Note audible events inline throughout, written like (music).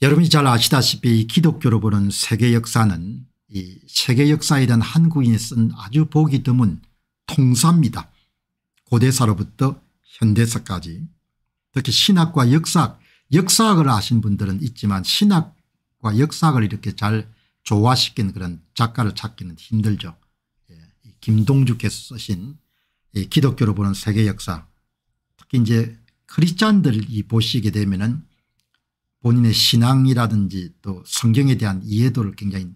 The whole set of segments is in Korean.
여러분이 잘 아시다시피 기독교로 보는 세계 역사는 이 세계 역사에 대한 한국인이 쓴 아주 보기 드문 통사입니다. 고대사로부터 현대사까지 특히 신학과 역사학 역사학을 아신 분들은 있지만 신학과 역사학을 이렇게 잘 조화시킨 그런 작가를 찾기는 힘들죠. 예, 김동주께서 쓰신 기독교로 보는 세계 역사 특히 이제 크리스찬들이 보시게 되면은 본인의 신앙이라든지 또 성경에 대한 이해도를 굉장히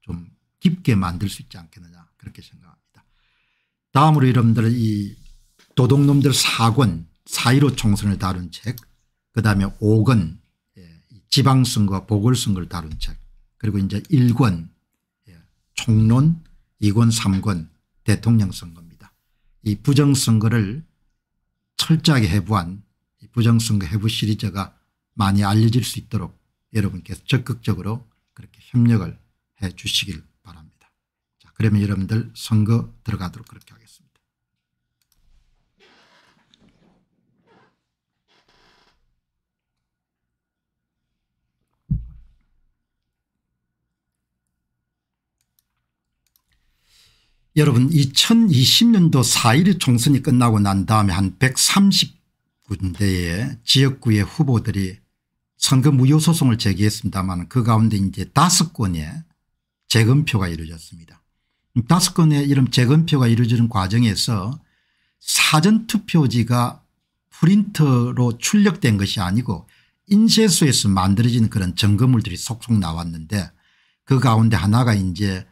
좀 깊게 만들 수 있지 않겠느냐 그렇게 생각합니다. 다음으로 여러분들 이 도둑놈들 4권 4.15 총선을 다룬 책 그다음에 5권 예, 지방선거와 보궐선거를 다룬 책 그리고 이제 1권 예, 총론 2권 3권 대통령 선거입니다. 이 부정선거를 철저하게 해부한 부정선거 해부 시리즈가 많이 알려질 수 있도록 여러분께서 적극적으로 그렇게 협력을 해 주시길 바랍니다. 자, 그러면 여러분들 선거 들어가도록 그렇게 하겠습니다. 여러분 2020년도 4.1 총선이 끝나고 난 다음에 한 130군데의 지역구의 후보들이 선거 무효 소송을 제기했습니다만 그 가운데 이제 다섯 건의 재검표가 이루어졌습니다. 다섯 건의 이런 재검표가 이루어지는 과정에서 사전투표지가 프린터로 출력된 것이 아니고 인쇄소에서 만들어진 그런 점검물들이 속속 나왔는데 그 가운데 하나가 이제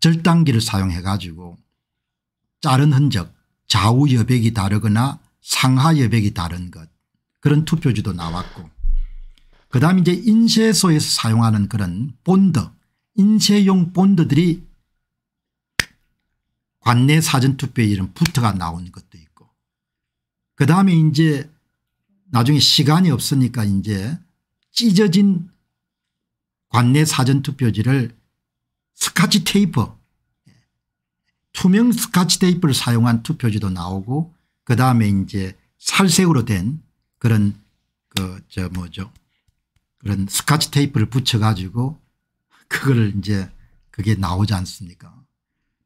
절단기를 사용해 가지고 자른 흔적 좌우 여백이 다르거나 상하 여백이 다른 것 그런 투표지도 나왔고 그 다음 이제 인쇄소에서 사용하는 그런 본드 인쇄용 본드들이 관내 사전투표에 이런 부트가 나온 것도 있고 그 다음에 이제 나중에 시간이 없으니까 이제 찢어진 관내 사전투표지를 스카치 테이프 투명 스카치 테이프를 사용한 투표지도 나오고 그 다음에 이제 살색으로 된 그런 그 저 뭐죠 그런 스카치 테이프를 붙여가지고 그거를 이제 그게 나오지 않습니까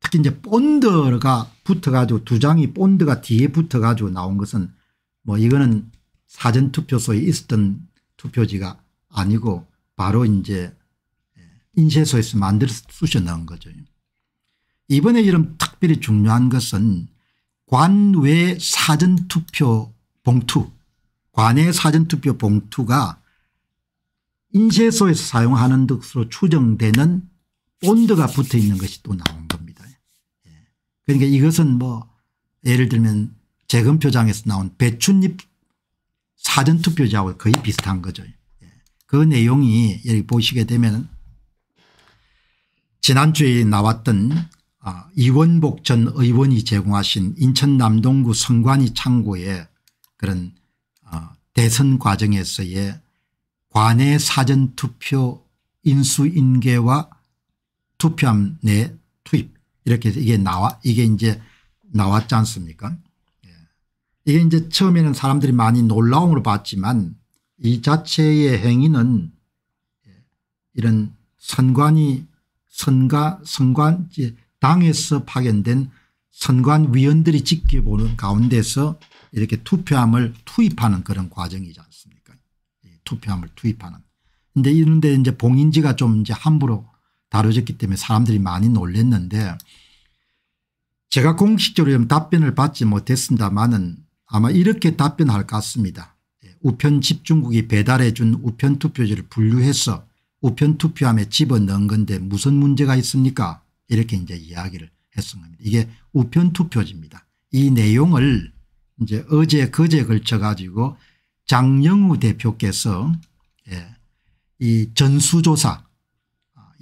특히 이제 본드가 붙어가지고 두 장이 본드가 뒤에 붙어가지고 나온 것은 뭐 이거는 사전투표소에 있었던 투표지가 아니고 바로 이제 인쇄소에서 만들어 쑤셔 넣은 거죠. 이번에 이름 특별히 중요한 것은 관외 사전투표 봉투 관외 사전투표 봉투가 인쇄소에서 사용하는 듯으로 추정되는 본드가 붙어 있는 것이 또 나온 겁니다. 예. 그러니까 이것은 뭐 예를 들면 재검표장에서 나온 배춧잎 사전투표지하고 거의 비슷한 거죠. 예. 그 내용이 여기 보시게 되면 지난주에 나왔던 아, 이원복 전 의원이 제공하신 인천 남동구 선관위 창고에 그런 아, 대선 과정에서의 관내 사전투표 인수인계와 투표함 내 투입 이렇게 해서 이게 나와 이게 이제 나왔지 않습니까 예. 이게 이제 처음에는 사람들이 많이 놀라움으로 봤지만 이 자체의 행위는 예, 이런 선관위 선가 선관 당에서 파견된 선관위원들이 지켜보는 가운데서 이렇게 투표함을 투입하는 그런 과정이지 않습니까 투표함을 투입하는. 근데 이런데 이제 봉인지가 좀 이제 함부로 다뤄졌기 때문에 사람들이 많이 놀랐는데 제가 공식적으로 답변을 받지 못했습니다만은 아마 이렇게 답변할 것 같습니다. 예, 우편 집중국이 배달해 준 우편 투표지를 분류해서 우편 투표함에 집어넣은 건데 무슨 문제가 있습니까 이렇게 이제 이야기를 했습 겁니다. 이게 우편 투표지입니다. 이 내용을 이제 어제 그제 걸쳐 가지고 장영우 대표께서 예, 이 전수조사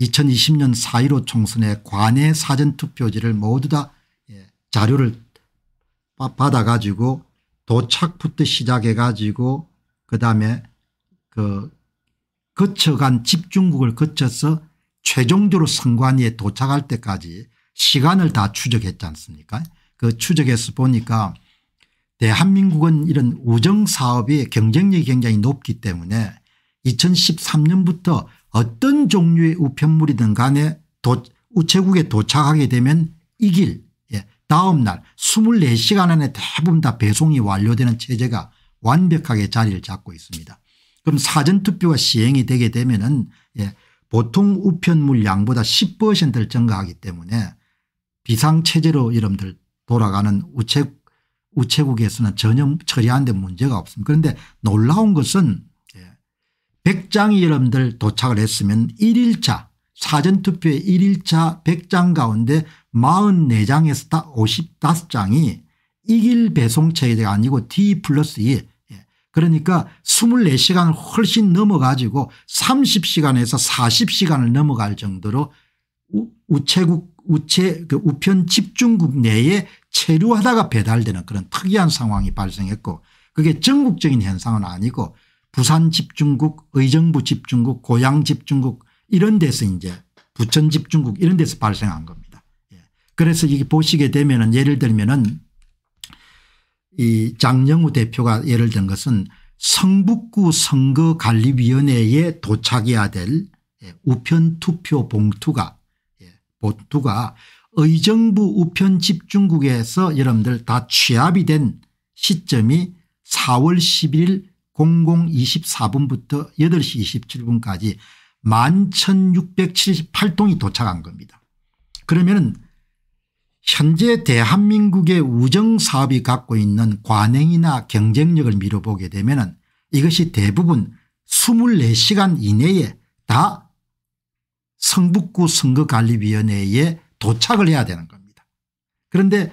2020년 아, 4.15 총선의 관외 사전투표지를 모두 다 예, 자료를 받아 가지고 도착부터 시작해 가지고 그다음에 그 거쳐간 집중국을 거쳐서 최종적으로 선관위에 도착할 때까지 시간을 다 추적했지 않습니까 그추적해서 보니까 대한민국은 이런 우정사업의 경쟁력이 굉장히 높기 때문에 2013년부터 어떤 종류의 우편물이든 간에 도, 우체국에 도착하게 되면 이길 예, 다음 날 24시간 안에 대부분 다 배송이 완료되는 체제가 완벽하게 자리를 잡고 있습니다. 그럼 사전투표가 시행이 되게 되면 은 예, 보통 우편물 양보다 10%를 증가하기 때문에 비상체제로 여러분들 돌아가는 우체 우체국에서는 전혀 처리 한데 문제가 없습니다. 그런데 놀라운 것은 100장이 예, 여러분들 도착을 했으면 1일차 사전투표의 1일차 100장 가운데 44장에서 다 55장이 이길 배송체제가 아니고 D 플러스 2 e, 예, 그러니까 24시간을 훨씬 넘어가지고 30시간에서 40시간을 넘어갈 정도로 우체국 우체 그 우편 집중국 내에 체류하다가 배달되는 그런 특이한 상황이 발생했고 그게 전국적인 현상은 아니고 부산 집중국 의정부 집중국 고양 집중국 이런 데서 이제 부천 집중국 이런 데서 발생한 겁니다. 예. 그래서 이게 보시게 되면은 예를 들면은 이 장영우 대표가 예를 든 것은 성북구 선거관리위원회에 도착해야 될 예, 우편 투표 봉투가 보트가 의정부 우편 집중국에서 여러분들 다 취합이 된 시점이 4월 11일 0024분부터 8시 27분까지 11,678통이 도착한 겁니다. 그러면은 현재 대한민국의 우정사업이 갖고 있는 관행이나 경쟁력을 미뤄보게 되면 은 이것이 대부분 24시간 이내에 다 성북구 선거관리위원회에 도착을 해야 되는 겁니다. 그런데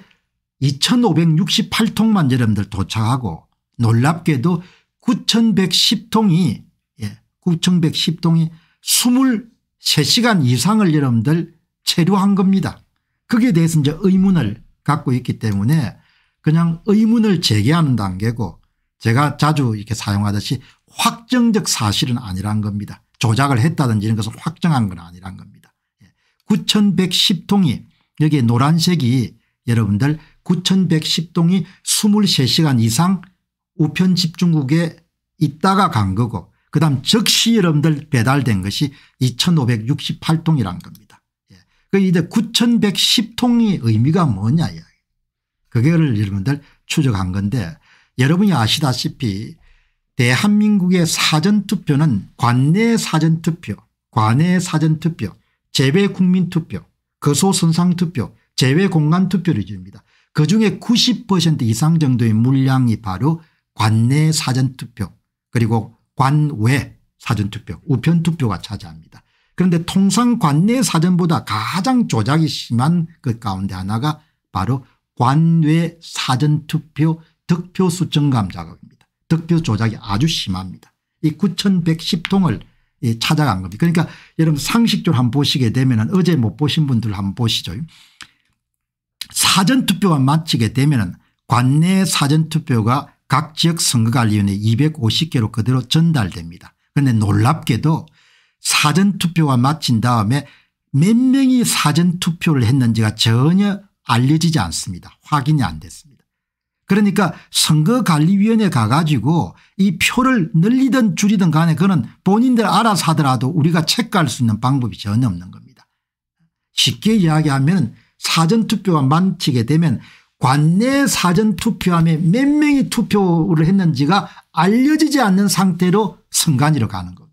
2568통만 여러분들 도착하고 놀랍게도 9110통이 예, 9110통이 23시간 이상을 여러분들 체류한 겁니다. 거기에 대해서 이제 의문을 갖고 있기 때문에 그냥 의문을 제기하는 단계고 제가 자주 이렇게 사용하듯이 확정적 사실은 아니란 겁니다. 조작을 했다든지 이런 것을 확정한 건 아니란 겁니다. 9110통이 예. 여기 노란색이 여러분들 9110통이 23시간 이상 우편 집중국에 있다가 간 거고 그다음 즉시 여러분들 배달된 것이 2568통이란 겁니다. 예. 그 이제 9110통이 의미가 뭐냐 이야기. 그거를 여러분들 추적한 건데 여러분이 아시다시피 대한민국의 사전투표는 관내 사전투표 관내 사전투표 재외국민투표 거소선상투표 재외공간투표를 지릅니다. 그중에 90% 이상 정도의 물량이 바로 관내 사전투표 그리고 관외 사전투표 우편투표가 차지합니다. 그런데 통상 관내 사전보다 가장 조작이 심한 그 가운데 하나가 바로 관외 사전투표 득표수 증감 작업입니다. 득표 조작이 아주 심합니다. 이 9110통을 예, 찾아간 겁니다. 그러니까 여러분 상식적으로 한번 보시게 되면 어제 못 보신 분들 한번 보시죠. 사전투표가 마치게 되면 관내 사전투표가 각 지역 선거관리위원회 250개로 그대로 전달됩니다. 그런데 놀랍게도 사전투표가 마친 다음에 몇 명이 사전투표를 했는지가 전혀 알려지지 않습니다. 확인이 안 됐습니다. 그러니까 선거관리위원회 가가지고 이 표를 늘리든 줄이든 간에 그는 본인들 알아서 하더라도 우리가 체크할 수 있는 방법이 전혀 없는 겁니다. 쉽게 이야기하면 사전투표와 만치게 되면 관내 사전투표함에 몇 명이 투표를 했는지가 알려지지 않는 상태로 선관위로 가는 겁니다.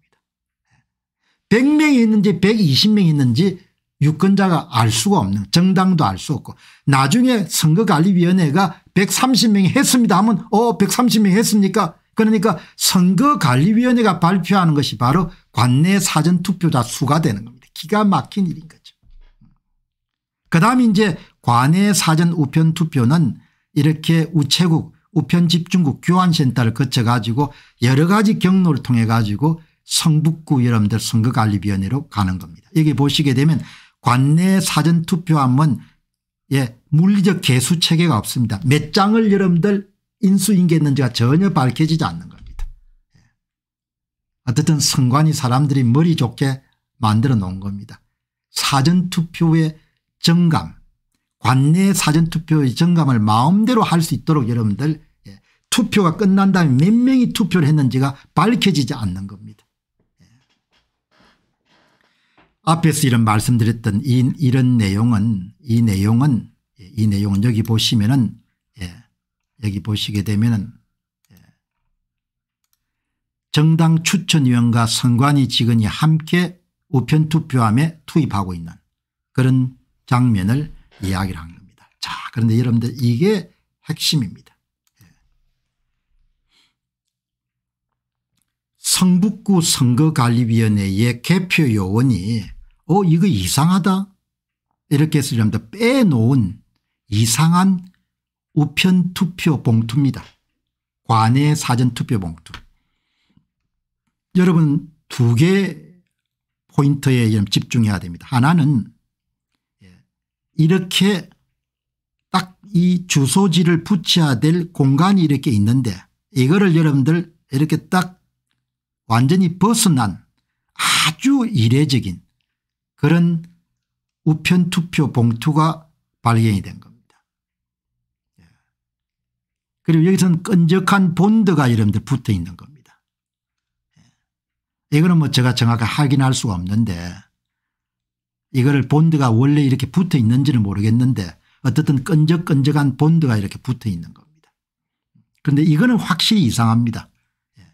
100명이 있는지 120명이 있는지 유권자가 알 수가 없는 정당도 알 수 없고 나중에 선거관리위원회가 130명이 했습니다 하면 어 130명이 했습니까 그러니까 선거관리위원회가 발표하는 것이 바로 관내 사전투표자 수가 되는 겁니다. 기가 막힌 일인 거죠. 그다음 에 이제 관내 사전 우편 투표는 이렇게 우체국 우편 집중국 교환센터를 거쳐 가지고 여러 가지 경로를 통해 가지고 성북구 여러분들 선거관리위원회로 가는 겁니다. 여기 보시게 되면 관내 사전투표함은 예, 물리적 개수 체계가 없습니다. 몇 장을 여러분들 인수인계했는지가 전혀 밝혀지지 않는 겁니다. 예. 어쨌든 선관위 사람들이 머리 좋게 만들어 놓은 겁니다. 사전투표의 정감 관내 사전투표의 정감을 마음대로 할 수 있도록 여러분들 예, 투표가 끝난 다음에 몇 명이 투표를 했는지가 밝혀지지 않는 겁니다. 예. 앞에서 이런 말씀드렸던 이, 이런 내용은 이 내용은 예, 이 내용은 여기 보시면은 예, 여기 보시게 되면은 예, 정당 추천위원과 선관위 직원이 함께 우편투표함에 투입하고 있는 그런 장면을 이야기를 한 겁니다. 자 그런데 여러분들 이게 핵심입니다. 예. 성북구 선거관리위원회의 개표 요원이 어 이거 이상하다 이렇게 해서 이랍 빼놓은 이상한 우편투표 봉투입니다. 관의 사전투표 봉투. 여러분 두 개 포인트에 집중해야 됩니다. 하나는 예, 이렇게 딱 이 주소지를 붙여야 될 공간이 이렇게 있는데 이거를 여러분들 이렇게 딱 완전히 벗어난 아주 이례적인 그런 우편투표 봉투가 발견이 된 겁니다. 예. 그리고 여기서는 끈적한 본드가 여러분들 붙어 있는 겁니다. 예. 이거는 뭐 제가 정확히 확인할 수가 없는데 이거를 본드가 원래 이렇게 붙어 있는지는 모르겠는데 어쨌든 끈적끈적한 본드가 이렇게 붙어 있는 겁니다. 그런데 이거는 확실히 이상합니다. 예.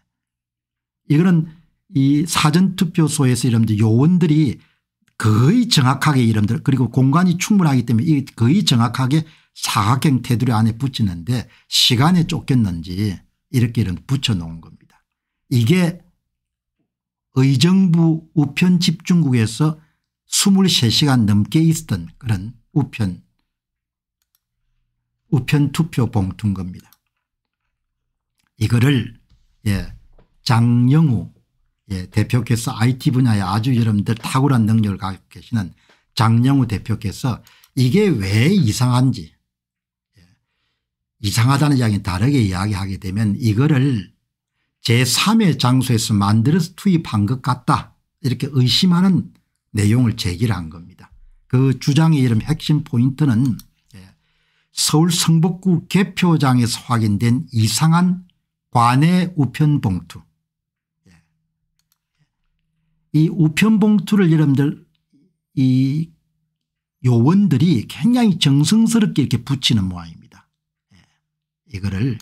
이거는 이 사전투표소에서 여러분들 요원들이 거의 정확하게 이름들 그리고 공간이 충분하기 때문에 거의 정확하게 사각형 테두리 안에 붙이는데 시간에 쫓겼는지 이렇게 이런 붙여놓은 겁니다. 이게 의정부 우편 집중국에서 23시간 넘게 있었던 그런 우편 우편 투표 봉투인 겁니다. 이거를 예, 장영우 예, 대표께서 IT 분야에 아주 여러분들 탁월한 능력을 가지고 계시는 장영우 대표께서 이게 왜 이상한지 예, 이상하다는 이야기는 다르게 이야기하게 되면 이거를 제3의 장소에서 만들어서 투입한 것 같다 이렇게 의심하는 내용을 제기를 한 겁니다. 그 주장의 이름 핵심 포인트는 예, 서울 성북구 개표장에서 확인된 이상한 관의 우편 봉투 이 우편 봉투를 여러분들 이 요원들이 굉장히 정성스럽게 이렇게 붙이는 모양입니다. 예. 이거를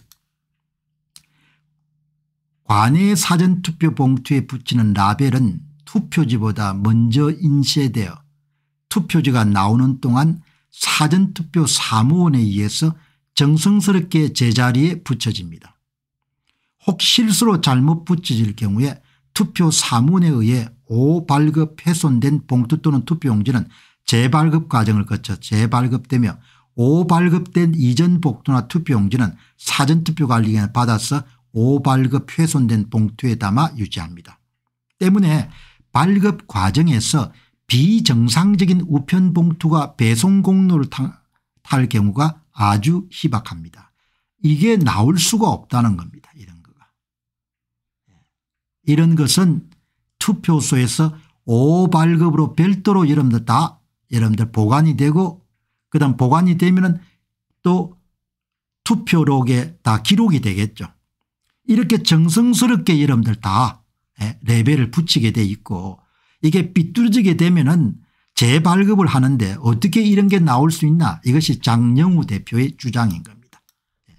관외 사전투표 봉투에 붙이는 라벨은 투표지보다 먼저 인쇄되어 투표지가 나오는 동안 사전투표 사무원에 의해서 정성스럽게 제자리에 붙여집니다. 혹 실수로 잘못 붙여질 경우에 투표 사문에 의해 오발급 훼손된 봉투 또는 투표용지는 재발급 과정을 거쳐 재발급되며 오발급된 이전 복도나 투표용지는 사전투표관리기관에 받아서 오발급 훼손된 봉투에 담아 유지합니다. 때문에 발급 과정에서 비정상적인 우편 봉투가 배송 공로를 탈 경우가 아주 희박합니다. 이게 나올 수가 없다는 겁니다. 이런. 이런 것은 투표소에서 오발급으로 별도로 여러분다 들 여러분들 보관이 되고 그다음 보관이 되면 또 투표록에 다 기록이 되겠죠. 이렇게 정성스럽게 여러분들 다 예, 레벨을 붙이게 돼 있고 이게 삐뚤어지게 되면 은 재발급을 하는데 어떻게 이런 게 나올 수 있나 이것이 장영우 대표의 주장인 겁니다. 예,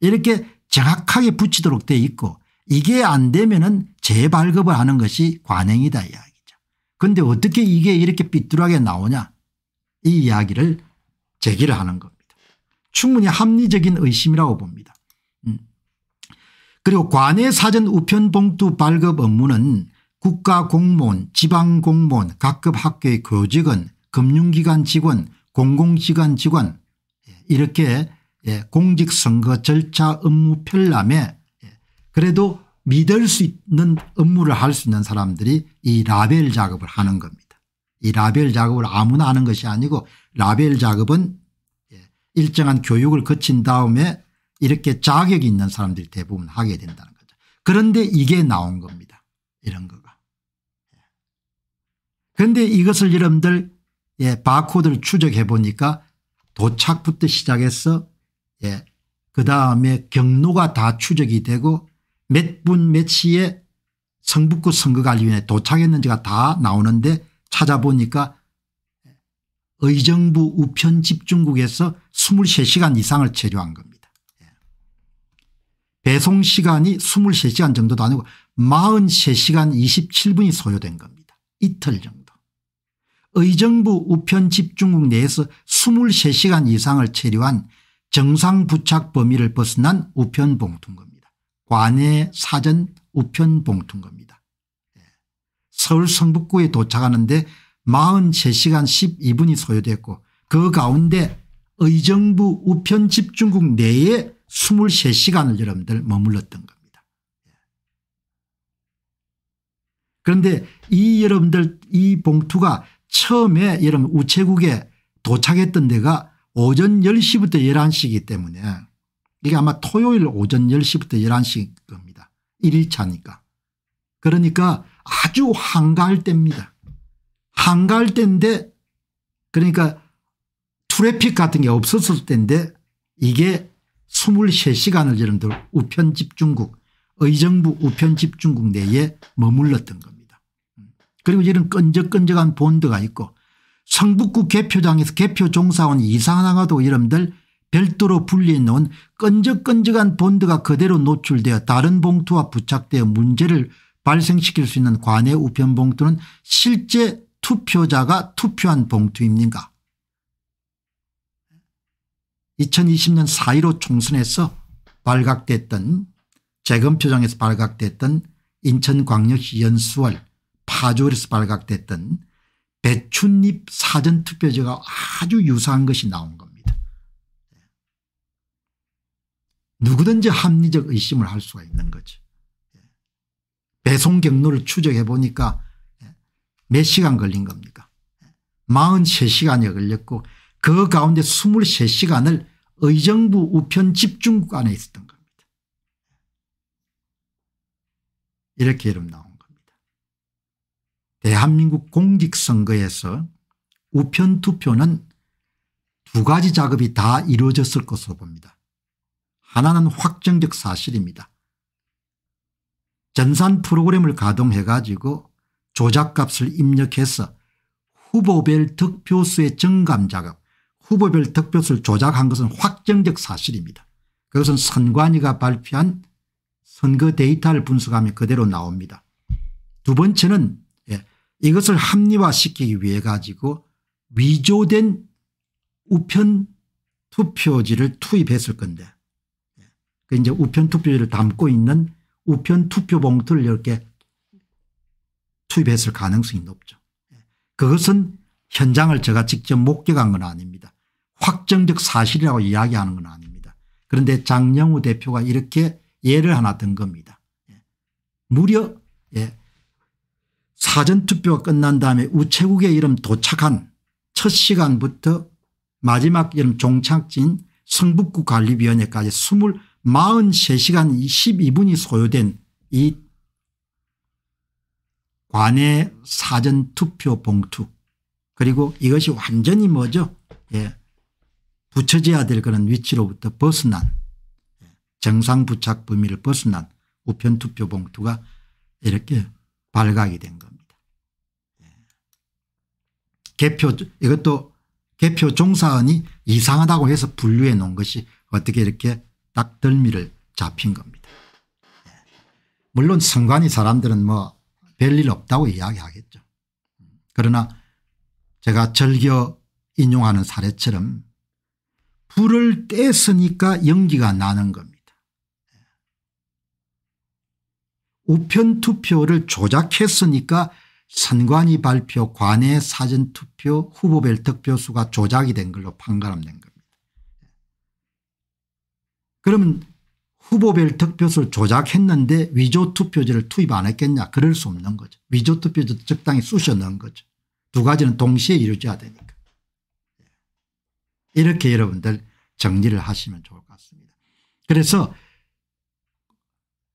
이렇게 정확하게 붙이도록 돼 있고 이게 안 되면은 재발급을 하는 것이 관행이다 이야기죠. 그런데 어떻게 이게 이렇게 삐뚤하게 나오냐 이 이야기를 제기를 하는 겁니다. 충분히 합리적인 의심이라고 봅니다. 음. 그리고 관외 사전 우편 봉투 발급 업무는 국가 공무원, 지방 공무원, 각급 학교의 교직원, 금융기관 직원, 공공기관 직원 예, 이렇게 예, 공직선거 절차 업무 편람에 그래도 믿을 수 있는 업무를 할 수 있는 사람들이 이 라벨 작업을 하는 겁니다. 이 라벨 작업을 아무나 하는 것이 아니고 라벨 작업은 예, 일정한 교육을 거친 다음에 이렇게 자격이 있는 사람들이 대부분 하게 된다는 거죠. 그런데 이게 나온 겁니다. 이런 거가. 예. 그런데 이것을 여러분들 예, 바코드를 추적해 보니까 도착부터 시작해서 예, 그 다음에 경로가 다 추적이 되고 몇분몇 시에 성북구 선거관리위원회 에 도착했는지가 다 나오는데 찾아보니까 의정부 우편 집중국에서 23시간 이상을 체류한 겁니다. 예. 배송 시간이 23시간 정도도 아니고 43시간 27분이 소요된 겁니다. 이틀 정도. 의정부 우편 집중국 내에서 23시간 이상을 체류한 정상 부착 범위를 벗어난 우편 봉투인 겁니다. 관해 사전 우편 봉투인 겁니다. 예. 서울 성북구에 도착하는데 43시간 12분이 소요됐고 그 가운데 의정부 우편 집중국 내에 23시간을 여러분들 머물렀던 겁니다. 예. 그런데 이 여러분들 이 봉투가 처음에 여러분 우체국에 도착했던 데가 오전 10시부터 11시이기 때문에 이게 아마 토요일 오전 10시부터 11시 겁니다. 1일차니까. 그러니까 아주 한가할 때입니다. 한가할 때인데 그러니까 트래픽 같은 게 없었을 때인데 이게 23시간을 여러분들 우편집중국 의정부 우편집중국 내에 머물렀던 겁니다. 그리고 이런 끈적끈적한 본드가 있고 성북구 개표장에서 개표 종사원 이상하나가도 여러분들 별도로 분리해 놓은 끈적끈적한 본드가 그대로 노출되어 다른 봉투와 부착되어 문제를 발생시킬 수 있는 관외 우편 봉투는 실제 투표자가 투표한 봉투입니까 2020년 4.15 총선에서 발각됐던 재검표장에서 발각됐던 인천광역시 연수월 파주에서 발각됐던 배춧잎 사전투표제가 아주 유사한 것이 나온 겁니다. 누구든지 합리적 의심을 할 수가 있는 거죠. 배송 경로를 추적해 보니까 몇 시간 걸린 겁니까 43시간이 걸렸고 그 가운데 23시간을 의정부 우편 집중국 안에 있었던 겁니다. 이렇게 이름 나온 겁니다. 대한민국 공직선거에서 우편 투표는 두 가지 작업이 다 이루어졌을 것으로 봅니다. 하나는 확정적 사실입니다. 전산 프로그램을 가동해 가지고 조작값을 입력해서 후보별 득표수의 증감 작업 후보별 득표수를 조작한 것은 확정적 사실입니다. 그것은 선관위가 발표한 선거 데이터를 분석하면 그대로 나옵니다. 두 번째는 예, 이것을 합리화시키기 위해 가지고 위조된 우편 투표지를 투입했을 건데 그 이제 우편 투표지를 담고 있는 우편 투표 봉투를 이렇게 투입했을 가능성이 높죠. 예. 그것은 현장을 제가 직접 목격한 건 아닙니다. 확정적 사실이라고 이야기하는 건 아닙니다. 그런데 장영우 대표가 이렇게 예를 하나 든 겁니다. 예. 무려 예. 사전투표가 끝난 다음에 우체국의 이름 도착한 첫 시간부터 마지막 이름 종착지인 성북구 관리위원회까지 20, 43시간 12분이 소요된 이 관의 사전투표 봉투 그리고 이것이 완전히 뭐죠 예. 붙여져야 될 그런 위치로부터 벗어난 정상 부착 범위를 벗어난 우편투표 봉투가 이렇게 발각이 된 겁니다. 예. 개표 이것도 개표 종사원이 이상하다고 해서 분류해 놓은 것이 어떻게 이렇게 딱덜미를 잡힌 겁니다. 물론 선관위 사람들은 뭐 별일 없다고 이야기하겠죠. 그러나 제가 즐겨 인용하는 사례처럼 불을 뗐으니까 연기가 나는 겁니다. 우편 투표를 조작했으니까 선관위 발표 관외 사전투표 후보별 득표수가 조작이 된 걸로 판가름된 겁니다. 그러면 후보별 득표수를 조작했는데 위조 투표지를 투입 안 했겠냐 그럴 수 없는 거죠. 위조 투표지도 적당히 쑤셔 넣은 거죠. 두 가지는 동시에 이루어져야 되니까. 예. 이렇게 여러분들 정리를 하시면 좋을 것 같습니다. 그래서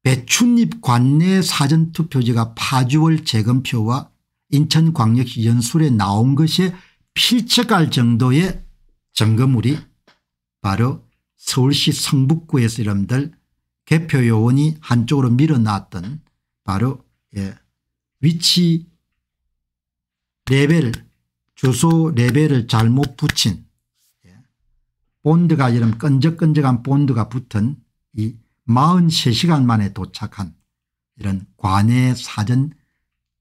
배춘립 관내 사전투표지가 파주월 재검표와 인천광역시 연술에 나온 것이 필적할 정도의 증거물이 바로 서울시 성북구에서 여러분들 개표 요원이 한쪽으로 밀어놨던 바로 예, 위치 레벨 주소 레벨을 잘못 붙인 예, 본드가 이런 끈적끈적한 본드가 붙은 이 43시간 만에 도착한 이런 관내 사전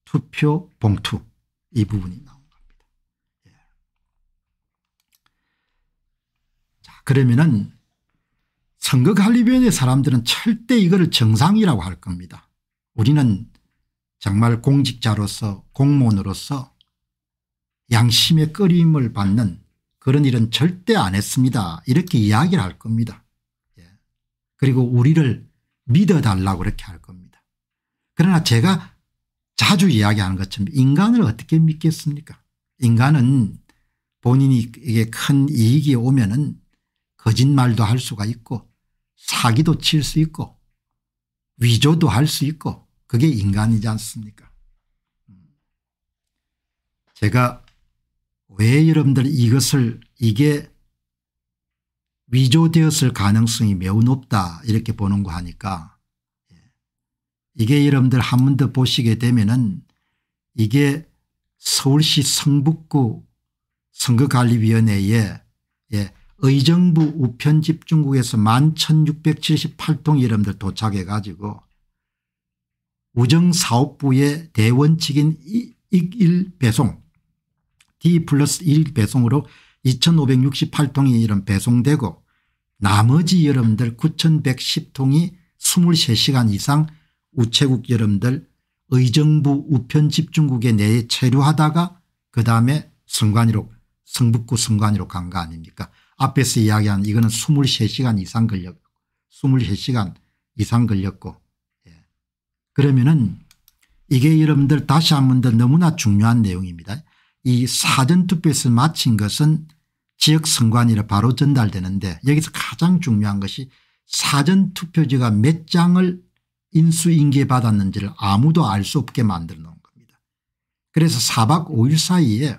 투표 봉투 이 부분이 나온 겁니다. 예. 자 그러면은 선거 관리위원회 사람들은 절대 이거를 정상이라고 할 겁니다. 우리는 정말 공직자로서 공무원으로서 양심의 끌임을 받는 그런 일은 절대 안 했습니다. 이렇게 이야기를 할 겁니다. 예. 그리고 우리를 믿어달라고 그렇게 할 겁니다. 그러나 제가 자주 이야기하는 것처럼 인간을 어떻게 믿겠습니까 인간은 본인이 이게 큰 이익이 오면 은 거짓말도 할 수가 있고 사기도 칠 수 있고 위조도 할 수 있고 그게 인간이지 않습니까 제가 왜 여러분들 이것을 이게 위조되었을 가능성이 매우 높다 이렇게 보는 거 하니까 예. 이게 여러분들 한 번 더 보시게 되면은 이게 서울시 성북구 선거관리위원회에 예, 의정부 우편 집중국에서 11,678통이 름들 도착해 가지고 우정사업부의 대원칙인 1 배송 D 플러스 1 배송으로 2568통이 이름 배송되고 나머지 여러분들 9110통이 23시간 이상 우체국 여러분들 의정부 우편 집중국에 내에 체류하다가 그 다음에 성관이로 성북구 성관이로 간 거 아닙니까 앞에서 이야기한 이거는 23시간 이상 걸렸고 23시간 이상 걸렸고 예. 그러면은 이게 여러분들 다시 한 번 더 너무나 중요한 내용입니다. 이 사전투표에서 마친 것은 지역 선관위로 바로 전달되는데 여기서 가장 중요한 것이 사전투표지가 몇 장을 인수인계 받았는지를 아무도 알 수 없게 만들어 놓은 겁니다. 그래서 4박 5일 사이에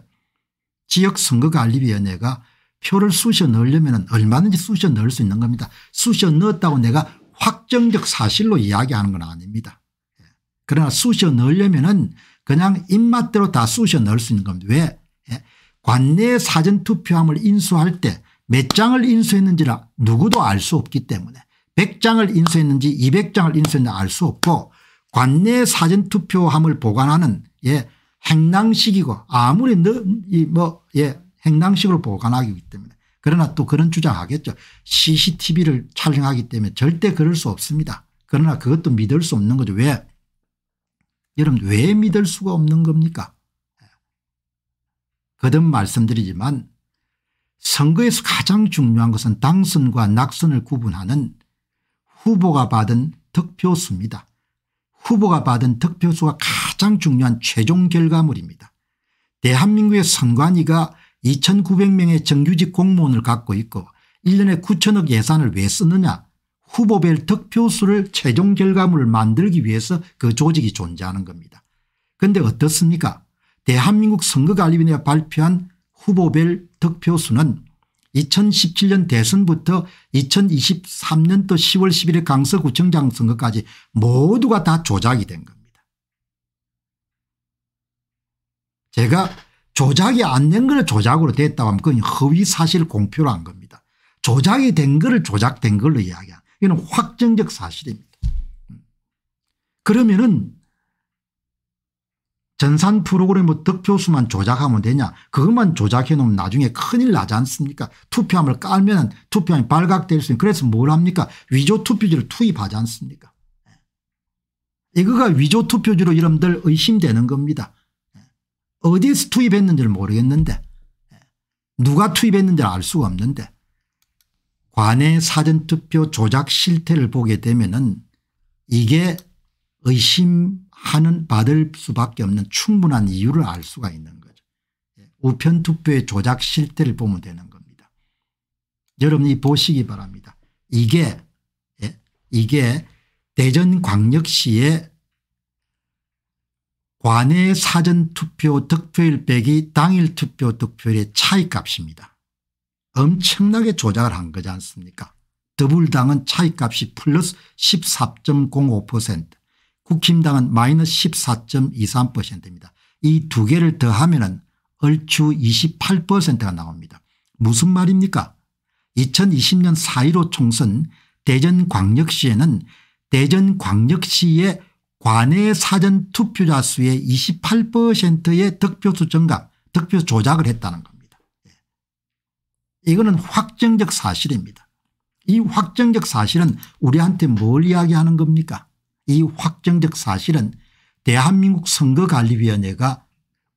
지역선거관리위원회가 표를 쑤셔 넣으려면 얼마든지 쑤셔 넣을 수 있는 겁니다. 쑤셔 넣었다고 내가 확정적 사실로 이야기하는 건 아닙니다. 예. 그러나 쑤셔 넣으려면 그냥 입맛대로 다 쑤셔 넣을 수 있는 겁니다. 왜? 예. 관내 사전투표함을 인수할 때 몇 장을 인수했는지를 누구도 알 수 없기 때문에 100장을 인수했는지 200장을 인수했는지 알 수 없고 관내 사전투표함을 보관하는 예, 행랑식이고 아무리 뭐, 예, 행랑식으로 보관하기 때문에 그러나 또 그런 주장하겠죠. cctv를 촬영하기 때문에 절대 그럴 수 없습니다. 그러나 그것도 믿을 수 없는 거죠. 왜? 여러분 왜 믿을 수가 없는 겁니까? 거듭 말씀드리지만 선거에서 가장 중요한 것은 당선과 낙선을 구분하는 후보가 받은 득표수입니다. 후보가 받은 득표수가 가장 중요한 최종 결과물입니다. 대한민국의 선관위가 2,900명의 정규직 공무원을 갖고 있고 1년에 9천억 예산을 왜 쓰느냐 후보별 득표수를 최종 결과물을 만들기 위해서 그 조직이 존재하는 겁니다. 그런데 어떻습니까 대한민국 선거관리위원회가 발표한 후보별 득표수는 2017년 대선부터 2023년도 10월 11일 강서구청장 선거까지 모두가 다 조작이 된 겁니다. 제가 조작이 안 된 걸 조작으로 됐다고 하면 그건 허위 사실 공표로 한 겁니다. 조작이 된 거를 조작된 걸로 이야기한 이는 확정적 사실입니다. 음. 그러면은 전산 프로그램 뭐 득표수만 조작하면 되냐 그것만 조작해 놓으면 나중에 큰일 나지 않습니까 투표함을 깔면 투표함이 발각될 수 있는 그래서 뭘 합니까 위조 투표지를 투입하지 않습니까 예. 이거가 위조 투표지로 여러분들 의심되는 겁니다. 어디에서 투입했는지를 모르겠는데 누가 투입했는지를 알 수가 없는데 관내 사전투표 조작 실태를 보게 되면 은 이게 의심하는 받을 수밖에 없는 충분한 이유를 알 수가 있는 거죠. 예, 우편투표의 조작 실태를 보면 되는 겁니다. 여러분이 보시기 바랍니다. 이게 예, 이게 대전광역시의 관외 사전투표 득표율 빼기 당일 투표 득표율의 차이값입니다. 엄청나게 조작을 한 거지 않습니까 더불당은 차이값이 플러스 14.05% 국힘당은 마이너스 14.23%입니다. 이 두 개를 더하면 은 얼추 28%가 나옵니다. 무슨 말입니까 2020년 4.15 총선 대전광역시에는 대전광역시의 관외 사전 투표자 수의 28%의 득표수 증감 득표 조작을 했다는 겁니다. 예. 이거는 확정적 사실입니다. 이 확정적 사실은 우리한테 뭘 이야기하는 겁니까 이 확정적 사실은 대한민국 선거관리위원회가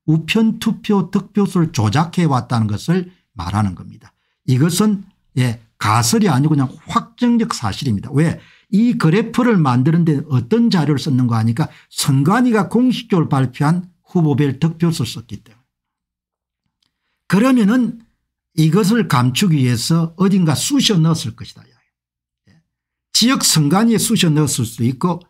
우편투표 득표수를 조작해 왔다는 것을 말하는 겁니다. 이것은 예, 가설이 아니고 그냥 확정적 사실입니다. 왜이 그래프를 만드는데 어떤 자료를 썼는가 하니까 선관위가 공식적으로 발표한 후보별 득표수를 썼기 때문에 그러면 은 이것을 감추기 위해서 어딘가 쑤셔 넣었을 것이다. 예. 지역 선관위에 쑤셔 넣었을 수도 있고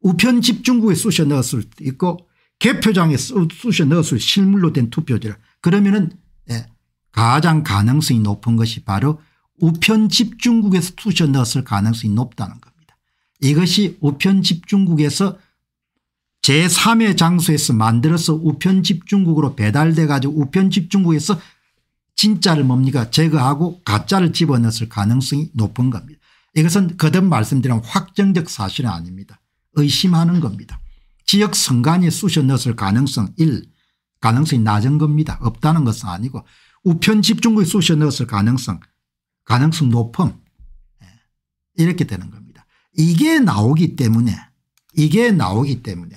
우편 집중구에 쑤셔 넣었을 수도 있고 개표장에 쑤셔 넣었을 실물로 된 투표지를 그러면 은 예, 가장 가능성이 높은 것이 바로 우편 집중국에서 투셔 넣었을 가능성이 높다는 것. 이것이 우편집중국에서 제3의 장소에서 만들어서 우편집중국으로 배달돼 가지고 우편집중국에서 진짜를 뭡니까 제거하고 가짜를 집어넣었을 가능성이 높은 겁니다. 이것은 거듭 말씀드린 확정적 사실은 아닙니다. 의심하는 겁니다. 지역 선관위에 쑤셔 넣었을 가능성 1 가능성이 낮은 겁니다. 없다는 것은 아니고 우편 집중국에 쑤셔 넣었을 가능성 가능성 높음 예. 이렇게 되는 겁니다. 이게 나오기 때문에 이게 나오기 때문에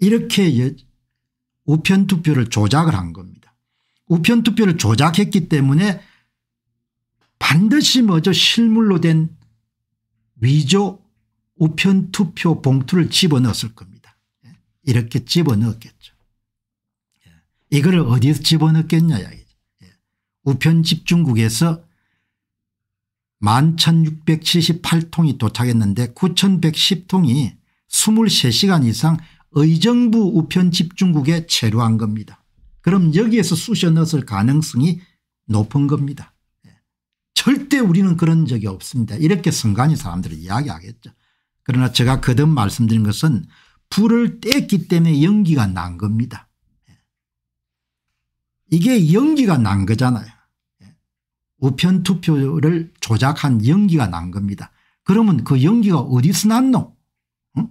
이렇게 우편 투표를 조작을 한 겁니다. 우편 투표를 조작했기 때문에 반드시 먼저 실물로 된 위조 우편 투표 봉투를 집어넣었을 겁니다. 이렇게 집어넣었겠죠. 이거를 어디서 집어넣겠냐 이야기죠. 우편 집중국에서 11,678통이 도착했는데 9,110통이 23시간 이상 의정부 우편 집중국에 체류한 겁니다. 그럼 여기에서 쑤셔 넣었을 가능성이 높은 겁니다. 예. 절대 우리는 그런 적이 없습니다. 이렇게 성관이 사람들을 이야기하겠죠. 그러나 제가 거듭 말씀드린 것은 불을 뗐기 때문에 연기가 난 겁니다. 예. 이게 연기가 난 거잖아요. 우편 투표를 조작한 연기가 난 겁니다. 그러면 그 연기가 어디서 났노? 응?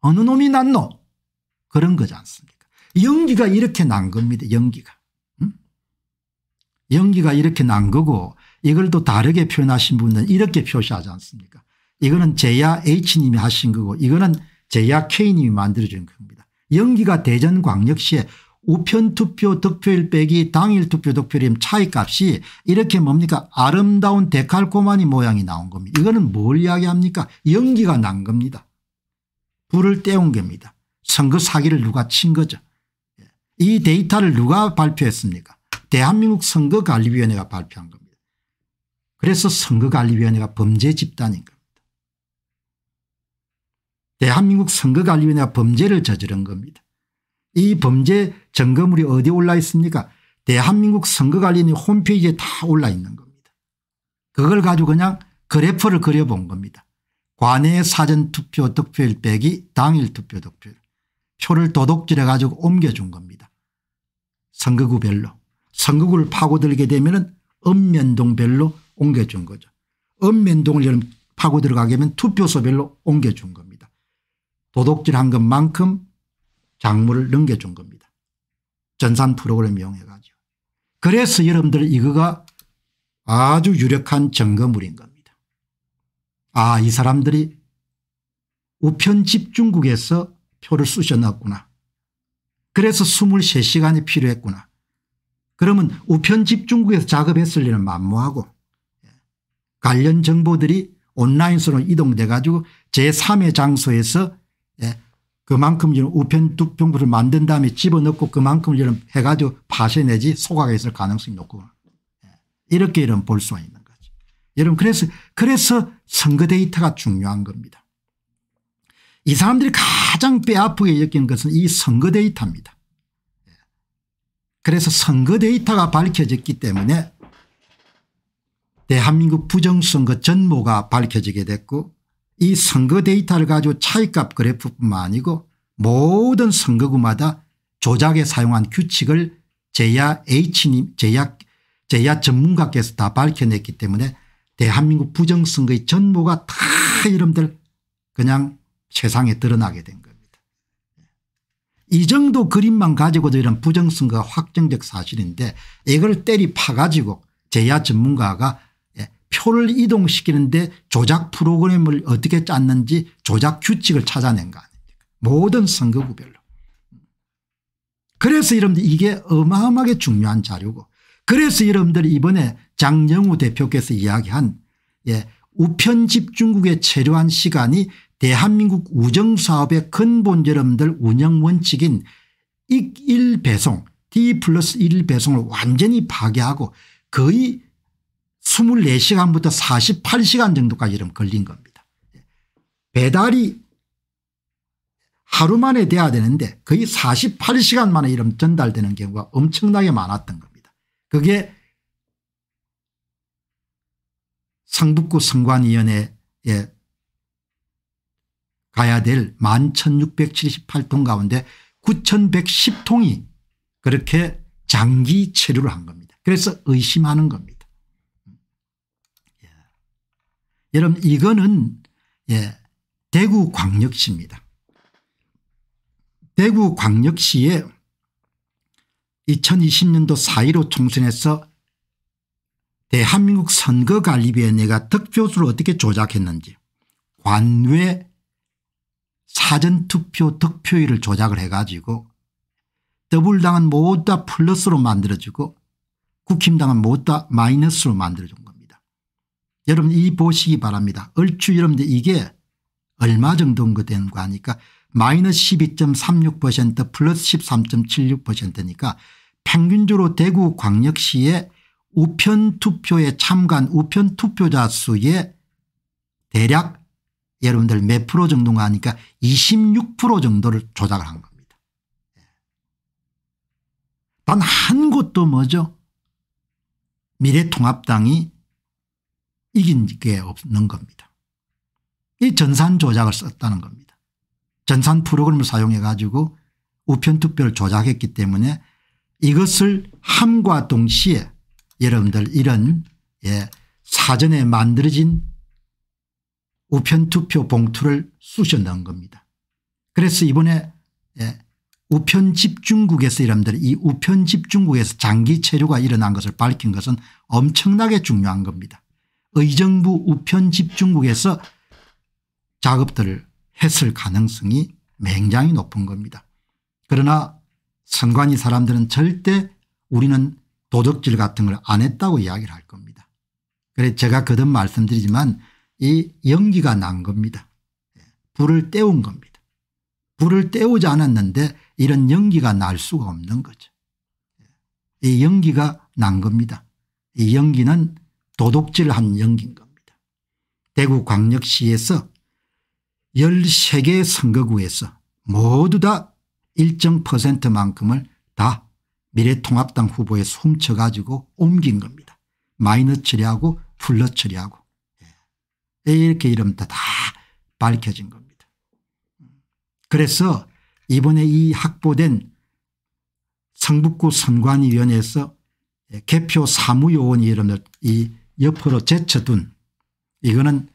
어느 놈이 났노? 그런 거지 않습니까? 연기가 이렇게 난 겁니다. 연기가. 응? 연기가 이렇게 난 거고 이걸 또 다르게 표현하신 분은 이렇게 표시하지 않습니까? 이거는 제야 H님이 하신 거고 이거는 제야 K님이 만들어준 겁니다. 연기가 대전광역시에 우편 투표 득표율 빼기 당일 투표 득표율 차이값이 이렇게 뭡니까 아름다운 데칼코마니 모양이 나온 겁니다. 이거는 뭘 이야기합니까 연기가 난 겁니다. 불을 때운 겁니다. 선거 사기를 누가 친 거죠. 예. 이 데이터를 누가 발표했습니까 대한민국 선거관리위원회가 발표한 겁니다. 그래서 선거관리위원회가 범죄 집단인 겁니다. 대한민국 선거관리위원회가 범죄를 저지른 겁니다. 이 범죄 점검물이 어디 올라 있습니까 대한민국 선거관리위 홈페이지에 다 올라 있는 겁니다. 그걸 가지고 그냥 그래프를 그려본 겁니다. 관외 사전투표 득표율 빼기 당일 투표 득표율 표를 도둑질해 가지고 옮겨준 겁니다. 선거구별로 선거구를 파고들게 되면 은 읍면동별로 옮겨준 거죠. 읍면동을 파고들어가게 되면 투표소별로 옮겨준 겁니다. 도둑질한 것만큼 작물을 넘겨준 겁니다. 전산 프로그램 이용해 가지고. 그래서 여러분들 이거가 아주 유력한 증거물인 겁니다. 아 이 사람들이 우편 집중국에서 표를 쑤셔놨구나. 그래서 23시간이 필요했구나. 그러면 우편 집중국에서 작업했을 일은 만무하고 예, 관련 정보들이 온라인으로 이동돼 가지고 제3의 장소에서 예, 그만큼 우편 두평구를 만든 다음에 집어넣고 그만큼 이런 해가지고 파쇄 내지 소각이 있을 가능성이 높고 예. 이렇게 이런 볼 수가 있는 거죠. 여러분 그래서 그래서 선거 데이터가 중요한 겁니다. 이 사람들이 가장 뼈아프게 여기는 것은 이 선거 데이터입니다. 예. 그래서 선거 데이터가 밝혀졌기 때문에 대한민국 부정선거 전모가 밝혀지게 됐고 이 선거 데이터를 가지고 차이값 그래프뿐만 아니고 모든 선거구마다 조작에 사용한 규칙을 제야 H님 제야 제야 전문가께서 다 밝혀냈기 때문에 대한민국 부정선거의 전모가 다 이름들 그냥 세상에 드러나게 된 겁니다. 이 정도 그림만 가지고도 이런 부정선거가 확정적 사실인데 이걸 때리 파가지고 제야 전문가가 표를 이동시키는데 조작 프로그램을 어떻게 짰는지 조작 규칙을 찾아낸 거 아닙니까 모든 선거구별로. 그래서 여러분들 이게 어마어마하게 중요한 자료고 그래서 여러분들 이번에 장영우 대표께서 이야기한 예, 우편 집중국에 체류한 시간이 대한민국 우정사업의 근본 여러분들 운영 원칙인 익 1배송 D 플러스 1배송을 완전히 파괴하고 거의 24시간부터 48시간 정도까지 걸린 겁니다. 배달이 하루 만에 돼야 되는데 거의 48시간 만에 이런 전달되는 경우가 엄청나게 많았던 겁니다. 그게 상북구 선관위원회에 가야 될 11,678통 가운데 9,110통이 그렇게 장기 체류를 한 겁니다. 그래서 의심하는 겁니다. 여러분 이거는 예, 대구 광역시입니다. 대구 광역시에 2020년도 4.15 총선에서 대한민국 선거관리위원회가 득표수를 어떻게 조작했는지 관외 사전투표 득표율을 조작을 해가지고 더블당은 모두 다 플러스로 만들어지고 국힘당은 모두 다 마이너스로 만들어지 여러분 이 보시기 바랍니다. 얼추 여러분들 이게 얼마 정도인가 된거 아니까 마이너스 12.36% 플러스 13.76%니까 평균적으로 대구 광역시의 우편 투표에 참가한 우편 투표자 수의 대략 여러분들 몇 프로 정도가 하니까 26% 정도를 조작을 한 겁니다. 예. 단한 곳도 뭐죠? 미래통합당이 이긴 게 없는 겁니다. 이 전산 조작을 썼다는 겁니다. 전산 프로그램을 사용해 가지고 우편투표를 조작했기 때문에 이것을 함과 동시에 여러분들 이런 예 사전에 만들어진 우편투표 봉투를 쑤셔 넣은 겁니다. 그래서 이번에 예 우편집중국에서 여러분들 이 우편집중국에서 장기 체류가 일어난 것을 밝힌 것은 엄청나게 중요한 겁니다. 의정부 우편 집중국에서 작업들을 했을 가능성이 굉장히 높은 겁니다. 그러나 선관위 사람들은 절대 우리는 도덕질 같은 걸 안 했다고 이야기를 할 겁니다. 그래 제가 거듭 말씀드리지만 이 연기가 난 겁니다. 예, 불을 때운 겁니다. 불을 때우지 않았는데 이런 연기가 날 수가 없는 거죠. 예, 이 연기가 난 겁니다. 이 연기는 도둑질한 연기인 겁니다. 대구 광역시에서 13개 선거구에서 모두 다 일정 퍼센트만큼을 다 미래통합당 후보에 훔쳐가지고 옮긴 겁니다. 마이너 처리하고 플러 처리하고 예. 이렇게 이름부다 밝혀진 겁니다. 그래서 이번에 이 확보된 성북구 선관위원회에서 개표 사무요원 이름을 이 옆으로 제쳐둔 이거는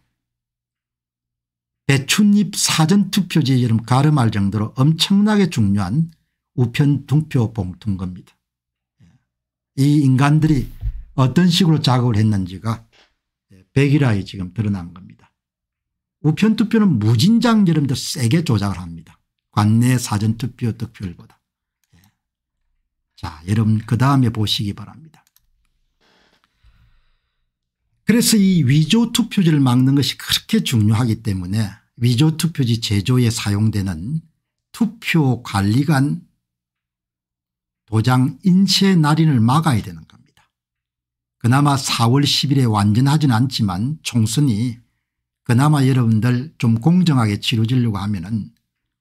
배춧잎 사전투표지 이름 가름할 정도로 엄청나게 중요한 우편등표 봉투인 겁니다. 예. 이 인간들이 어떤 식으로 작업을 했는지가 백일화에 지금 드러난 겁니다. 우편투표는 무진장 여러분들 세게 조작을 합니다. 관내 사전투표 득표율보다. 예. 자 여러분 그 다음에 보시기 바랍니다. 그래서 이 위조 투표지를 막는 것이 그렇게 중요하기 때문에 위조 투표지 제조에 사용되는 투표관리관 도장 인쇄 날인을 막아야 되는 겁니다. 그나마 4월 10일에 완전하진 않지만 총선이 그나마 여러분들 좀 공정하게 치러지려고 하면 은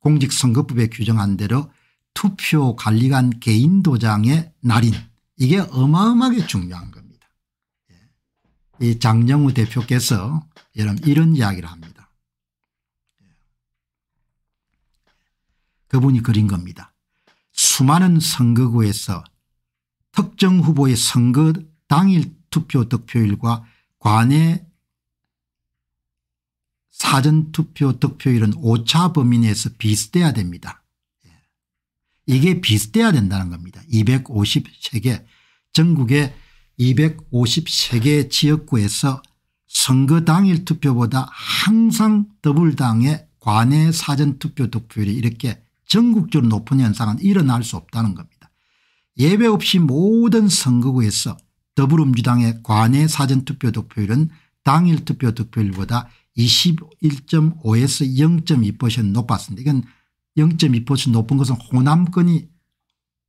공직선거법에 규정한 대로 투표관리관 개인 도장의 날인 이게 어마어마하게 중요한 겁니다. 이 장정우 대표께서 여러분 이런 이야기를 합니다. 그분이 그린 겁니다. 수많은 선거구에서 특정 후보의 선거 당일 투표 득표율과 관내 사전투표 득표율은 오차 범위 내에서 비슷해야 됩니다. 예. 이게 비슷해야 된다는 겁니다. 253개 전국의 253개 지역구에서 선거 당일 투표보다 항상 더블당의 관내 사전투표 득표율이 이렇게 전국적으로 높은 현상은 일어날 수 없다는 겁니다. 예외 없이 모든 선거구에서 더불어민주당의 관내 사전투표 득표율은 당일 투표 득표율보다 21.5에서 0.2% 높았습니다. 이건 0.2% 높은 것은 호남권이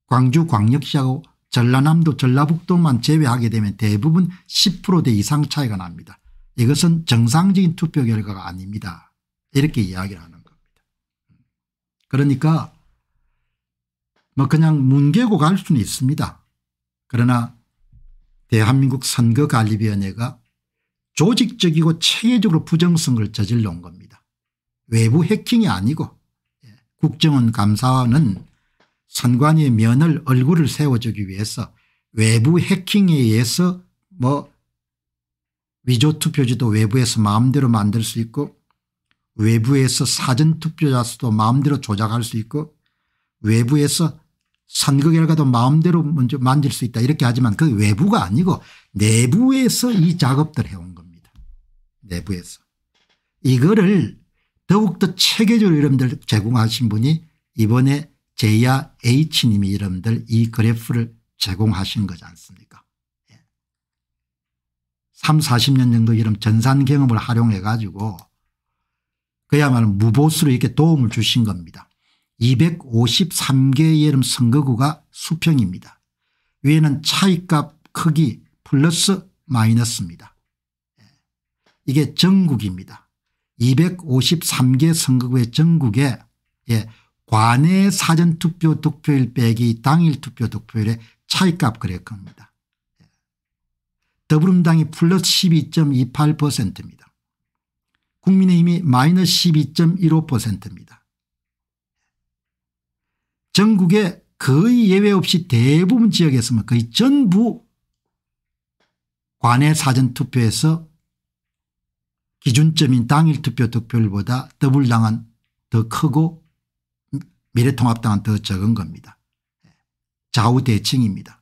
광주 광역시하고 전라남도 전라북도만 제외하게 되면 대부분 10%대 이상 차이가 납니다. 이것은 정상적인 투표 결과가 아닙니다. 이렇게 이야기를 하는 겁니다. 그러니까 뭐 그냥 문개고갈 수는 있습니다. 그러나 대한민국 선거관리위원회가 조직적이고 체계적으로 부정성을 저질러 온 겁니다. 외부 해킹이 아니고 예, 국정원 감사는 선관위의 면을 얼굴을 세워주기 위해서 외부 해킹에 의해서 뭐 위조투표지도 외부에서 마음대로 만들 수 있고 외부에서 사전투표자 수도 마음대로 조작할 수 있고 외부에서 선거 결과도 마음대로 먼저 만질 수 있다 이렇게 하지만 그 외부가 아니고 내부에서 이 작업들 해온 겁니다. 내부에서. 이거를 더욱더 체계적으로 여러분들 제공하신 분이 이번에 제야 이 H님이 여러분들 이 그래프를 제공하신 거지 않습니까 3, 예. 40년 정도 이런 전산 경험을 활용해 가지고 그야말로 무보수로 이렇게 도움을 주신 겁니다. 253개의 이름 선거구가 수평입니다. 위에는 차이값 크기 플러스 마이너스입니다. 예. 이게 전국입니다. 253개 선거구의 전국에 예, 관의 사전투표 득표율 빼기 당일 투표 득표율의 차이값 그럴 겁니다. 더불어민당이 플러스 12.28%입니다. 국민의힘이 마이너스 12.15%입니다. 전국의 거의 예외 없이 대부분 지역에서는 거의 전부 관내 사전투표에서 기준점인 당일 투표 득표율보다 더불당은 더 크고 미래통합당은 더 적은 겁니다. 좌우 대칭입니다.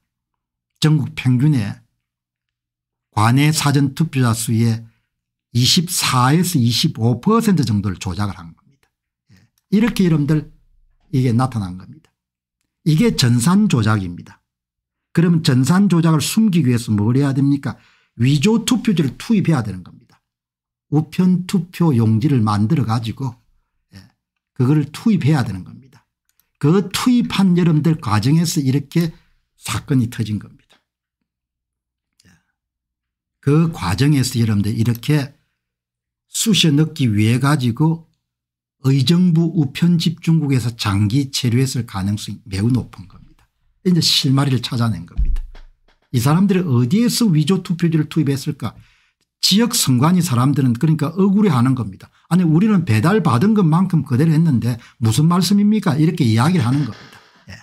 전국 평균의 관내 사전투표자 수의 24에서 25% 정도를 조작을 한 겁니다. 예. 이렇게 여러분들 이게 나타난 겁니다. 이게 전산 조작입니다. 그러면 전산 조작을 숨기기 위해서 뭘 해야 됩니까? 위조 투표지를 투입해야 되는 겁니다. 우편 투표 용지를 만들어 가지고 예, 그거 투입해야 되는 겁니다. 그 투입한 여러분들 과정에서 이렇게 사건이 터진 겁니다. 그 과정에서 여러분들 이렇게 쑤셔 넣기 위해 가지고 의정부 우편 집중국에서 장기 체류했을 가능성이 매우 높은 겁니다. 이제 실마리를 찾아낸 겁니다. 이 사람들이 어디에서 위조 투표지를 투입했을까 지역 선관위 사람들은 그러니까 억울해하는 겁니다. 아니 우리는 배달받은 것만큼 그대로 했는데 무슨 말씀입니까 이렇게 이야기를 하는 겁니다. 예.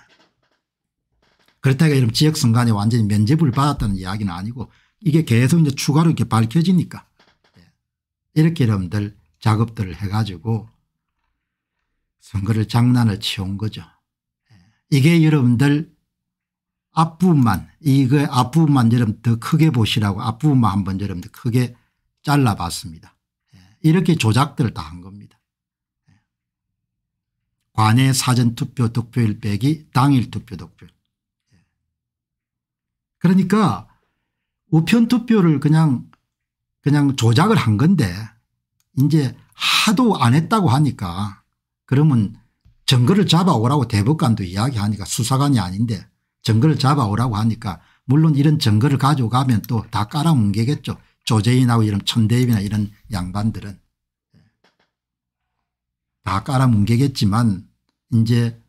그렇다고 이런 지역선관위 완전히 면제부를 받았다는 이야기는 아니고 이게 계속 이제 추가로 이렇게 밝혀지니까 예. 이렇게 여러분들 작업들을 해가지고 선거를 장난을 치운 거죠. 예. 이게 여러분들 앞부분만 이거 앞부분만 여러분 더 크게 보시라고 앞부분만 한번 여러분들 크게 잘라봤습니다. 이렇게 조작들을 다 한 겁니다. 관의 사전투표 득표일 빼기 당일 투표 득표일. 그러니까 우편투표를 그냥 그냥 조작을 한 건데 이제 하도 안 했다고 하니까 그러면 증거를 잡아오라고 대법관도 이야기하니까 수사관이 아닌데 증거를 잡아오라고 하니까 물론 이런 증거를 가져가면 또 다 깔아뭉개겠죠. 조재인하고 이런 천대엽이나 이런 양반들은 다 깔아뭉개겠지만 이제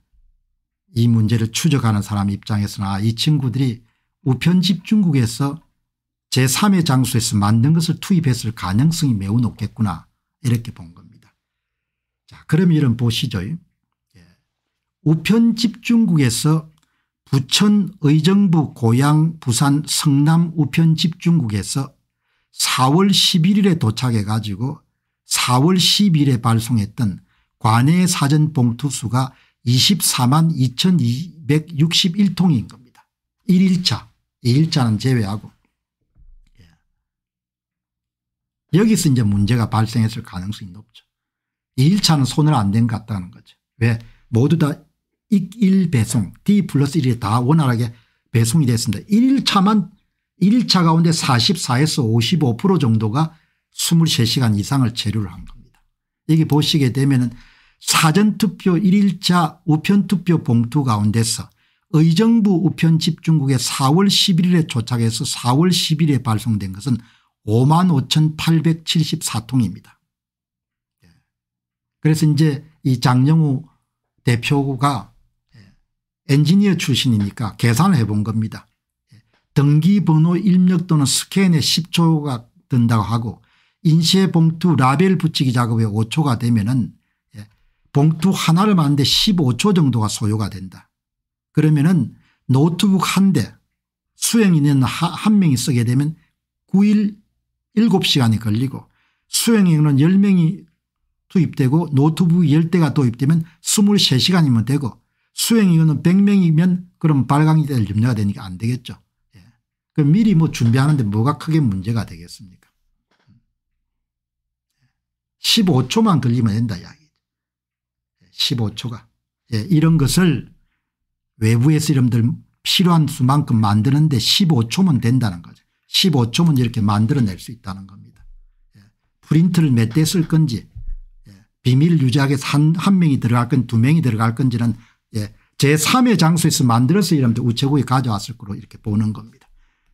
이 문제를 추적하는 사람 입장에서나 아, 이 친구들이 우편집중국에서 제3의 장소에서 만든 것을 투입했을 가능성이 매우 높겠구나 이렇게 본 겁니다. 자 그럼 이런 보시죠. 예. 우편집중국에서 부천 의정부 고향 부산 성남 우편집중국에서 4월 11일에 도착해 가지고 4월 10일에 발송했던 관해 사전 봉투수가 24만 2261통인 겁니다. 1일차 2일차는 제외하고 예. 여기서 이제 문제가 발생했을 가능성이 높죠. 2일차는 손을 안 댄 것 같다는 거죠. 왜 모두 다 1배송 D 플러스 1이 다 원활하게 배송이 됐습니다. 1일차만 1차 가운데 44에서 55% 정도가 23시간 이상을 체류를 한 겁니다. 여기 보시게 되면 사전투표 1일차 우편투표 봉투 가운데서 의정부 우편 집중국에 4월 11일에 조착해서 4월 10일에 발송된 것은 5만 5,874통입니다. 예. 그래서 이제 이 장영우 대표가 예, 엔지니어 출신이니까 계산을 해본 겁니다. 등기번호 입력 또는 스캔에 10초가 든다고 하고 인쇄 봉투 라벨 붙이기 작업에 5초가 되면 은 예, 봉투 하나를 만드는데 15초 정도가 소요가 된다. 그러면 은 노트북 한 대 수행 인원 한 명이 쓰게 되면 9일 7시간이 걸리고 수행 인원 10명이 투입되고 노트북 10대가 도입되면 23시간이면 되고 수행 인은 100명이면 그럼 발광이 될 염려가 되니까 안 되겠죠. 그 미리 뭐 준비하는데 뭐가 크게 문제가 되겠습니까? 15초만 걸리면 된다 이야기. 15초가. 예, 이런 것을 외부에서 이름들 필요한 수만큼 만드는데 15초면 된다는 거죠. 15초면 이렇게 만들어낼 수 있다는 겁니다. 예, 프린트를 몇 대 쓸 건지 예, 비밀 유지하게 한, 한 명이 들어갈 건지 두 명이 들어갈 건지는 예, 제3의 장소에서 만들어서 이름들 우체국에 가져왔을 거로 이렇게 보는 겁니다.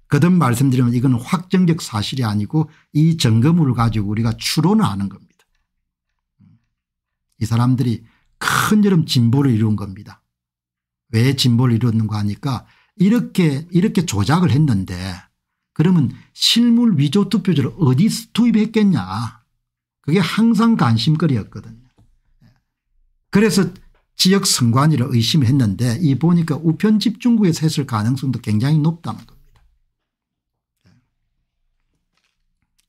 거듭 말씀드리면 이건 확정적 사실이 아니고 이 점검을 가지고 우리가 추론을 하는 겁니다. 이 사람들이 큰 여름 진보를 이룬 겁니다. 왜 진보를 이뤘는가 하니까 이렇게 이렇게 조작을 했는데 그러면 실물 위조 투표지를 어디 투입했겠냐 그게 항상 관심거리였거든요. 그래서 지역 선관위를 의심했는데 이 보니까 우편 집중구에서 했을 가능성도 굉장히 높다는 거예요.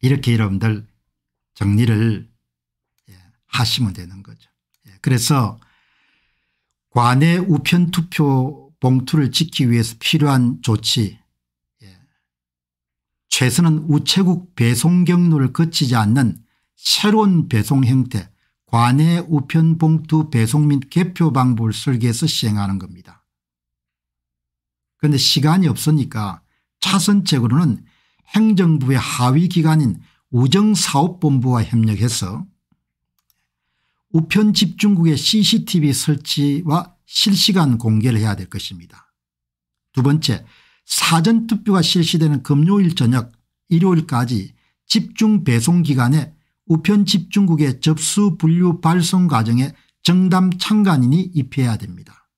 이렇게 여러분들 정리를 예, 하시면 되는 거죠. 예, 그래서 관의 우편 투표 봉투를 지키기 위해서 필요한 조치 예, 최선은 우체국 배송 경로를 거치지 않는 새로운 배송 형태 관내 우편 봉투 배송 및 개표 방법을 설계해서 시행하는 겁니다. 그런데 시간이 없으니까 차선책으로는 행정부의 하위기관인 우정사업본부와 협력해서 우편집중국의 c c t v 설치와 실시간 공개를 해야 될 것입니다. 두 번째 사전투표가 실시되는 금요일 저녁 일요일까지 집중배송기간에 우편집중국의 접수 분류 발송 과정에 정담 참관인이 입회해야 됩니다.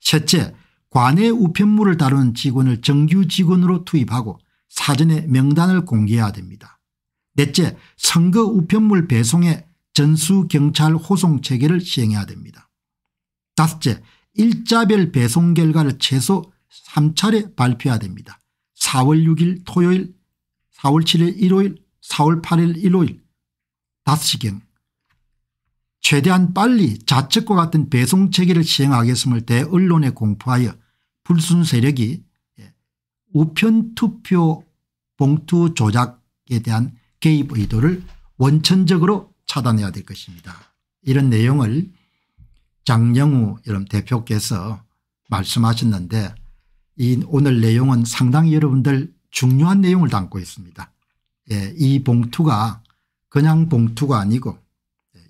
셋째 관내 우편물을 다루는 직원을 정규직원으로 투입하고 사전에 명단을 공개해야 됩니다. 넷째 선거 우편물 배송에 전수경찰 호송체계를 시행해야 됩니다. 다섯째 일자별 배송 결과를 최소 3차례 발표해야 됩니다. 4월 6일 토요일 4월 7일 일요일 4월 8일 일요일 5시경 최대한 빨리 자측과 같은 배송체계를 시행하겠음을 대언론에 공포하여 불순세력이 우편 투표 봉투 조작에 대한 개입 의도를 원천적으로 차단해야 될 것입니다. 이런 내용을 장영우 여러분 대표께서 말씀하셨는데 이 오늘 내용은 상당히 여러분들 중요한 내용을 담고 있습니다. 예, 이 봉투가 그냥 봉투가 아니고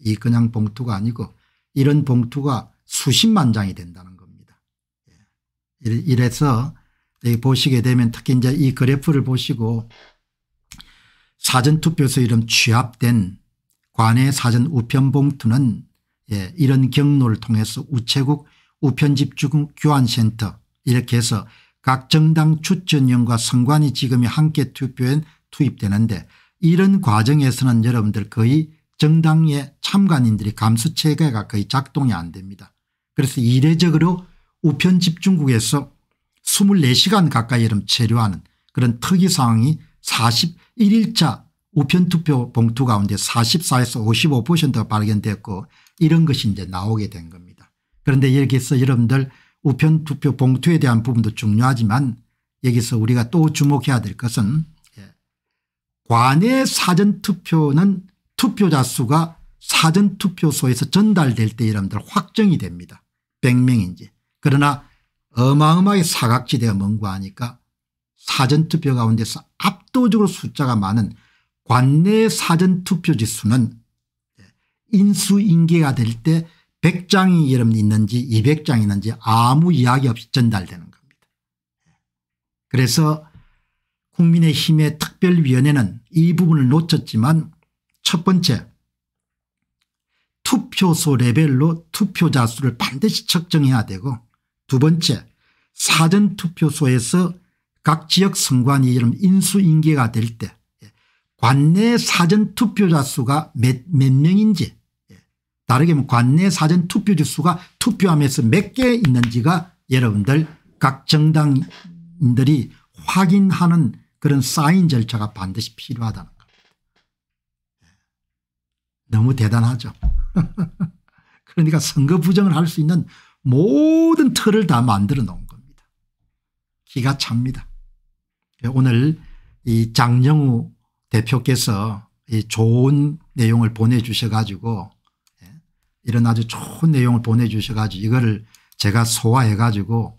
이 그냥 봉투가 아니고 이런 봉투가 수십만 장이 된다는 겁니다. 예, 이래서 보시게 되면 특히 이제 이 그래프를 보시고 사전투표에서 이름 취합된 관의 사전 우편봉투는 예, 이런 경로를 통해서 우체국 우편집중 교환센터 이렇게 해서 각 정당 추천위원과 선관위 지금이 함께 투표에 투입되는데 이런 과정에서는 여러분들 거의 정당의 참관인들이 감수체계가 거의 작동이 안 됩니다. 그래서 이례적으로 우편집중국에서 24시간 가까이 이름 체류하는 그런 특이 상황이 41일차 우편투표 봉투 가운데 44에서 55%가 발견됐고 이런 것이 이제 나오게 된 겁니다. 그런데 여기서 여러분들 우편투표 봉투에 대한 부분도 중요하지만 여기서 우리가 또 주목해야 될 것은 예, 관내 사전투표는 투표자 수가 사전투표소에서 전달될 때 여러분들 확정이 됩니다. 100명인지. 그러나 어마어마하게 사각지대가 먼 거 아니까 사전투표 가운데서 압도적으로 숫자가 많은 관내 사전투표지 수는 인수인계가 될 때 100장이 여러분 있는지 200장이 있는지 아무 이야기 없이 전달되는 겁니다. 그래서 국민의힘의 특별위원회는 이 부분을 놓쳤지만 첫 번째 투표소 레벨로 투표자 수를 반드시 측정해야 되고 두 번째 사전투표소에서 각 지역 선관위 이름 인수인계가 될때 예, 관내 사전투표자 수가 몇, 몇 명인지 예, 다르게 면 뭐 관내 사전투표지 수가 투표함에서 몇 개 있는지가 여러분들 각 정당인들이 확인하는 그런 사인 절차가 반드시 필요하다는 겁니다. 예, 너무 대단하죠. (laughs) 그러니까 선거 부정을 할 수 있는 모든 틀을 다 만들어 놓은 겁니다. 기가 찹니다. 오늘 이 장영우 대표께서 이 좋은 내용을 보내주셔가지고 예, 이런 아주 좋은 내용을 보내주셔가지고 이거를 제가 소화해가지고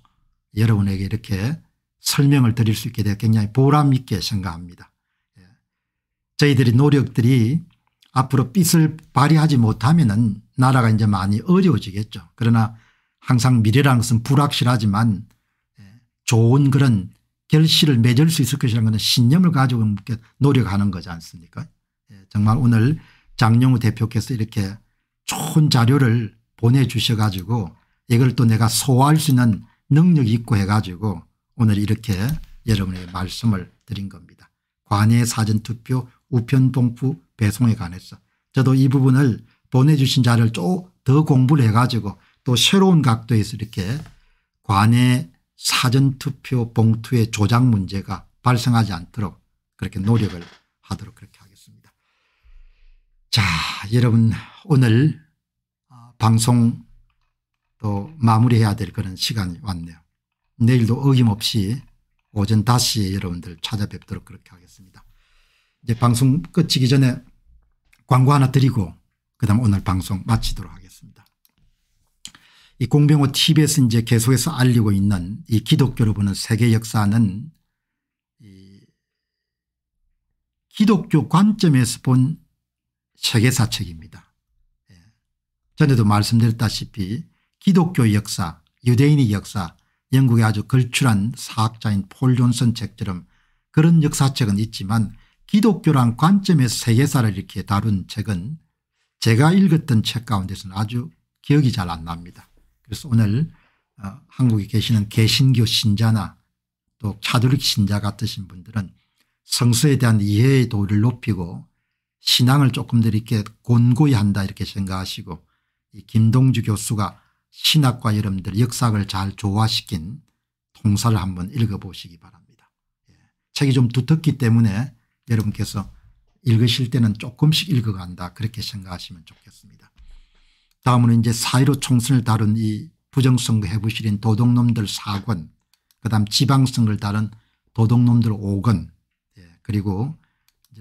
여러분에게 이렇게 설명을 드릴 수 있게 되어 굉장히 보람있게 생각합니다. 예, 저희들이 노력들이 앞으로 빛을 발휘하지 못하면 은 나라가 이제 많이 어려워지겠죠. 그러나 항상 미래라는 것은 불확실하지만 예, 좋은 그런 결실을 맺을 수 있을 것이라는 것은 신념을 가지고 노력하는 거지 않습니까 예, 정말 오늘 장영우 대표께서 이렇게 좋은 자료를 보내주셔 가지고 이걸 또 내가 소화할 수 있는 능력이 있고 해 가지고 오늘 이렇게 여러분에게 말씀을 드린 겁니다. 관외 사전투표 우편봉투 배송에 관해서 저도 이 부분을 보내주신 자료를 더 공부를 해 가지고 또 새로운 각도에서 이렇게 관의 사전투표 봉투의 조작 문제가 발생하지 않도록 그렇게 노력을 하도록 그렇게 하겠습니다. 자 여러분 오늘 방송 또 마무리해야 될 그런 시간이 왔네요. 내일도 어김없이 오전 5시에 여러분들 찾아뵙도록 그렇게 하겠습니다. 이제 방송 끝이기 전에 광고 하나 드리고 그다음 오늘 방송 마치도록 하겠습니다. 이 공병호 TV에서 이제 계속해서 알리고 있는 이 기독교를 보는 세계 역사는 이 기독교 관점에서 본 세계사 책입니다. 예. 전에도 말씀드렸다시피 기독교 역사 유대인의 역사 영국의 아주 걸출한 사학자인 폴 존슨 책처럼 그런 역사책은 있지만 기독교란 관점의 세계사를 이렇게 다룬 책은 제가 읽었던 책 가운데서는 아주 기억이 잘 안 납니다. 그래서 오늘 아, 한국에 계시는 개신교 신자나 또차톨릭 신자 같으신 분들은 성서에 대한 이해의 도를 높이고 신앙을 조금 더 이렇게 곤고히 한다 이렇게 생각하시고 이 김동주 교수가 신학과 여러분들 역사학을 잘 조화시킨 통사를 한번 읽어보시기 바랍니다. 예. 책이 좀 두텁기 때문에 여러분께서 읽으실 때는 조금씩 읽어간다 그렇게 생각하시면 좋겠습니다. 다음으로 이제 사1로 총선을 다룬 이 부정선거 해부실인 도둑놈들 4권 그다음 지방선거를 다룬 도둑놈들 5권 예, 그리고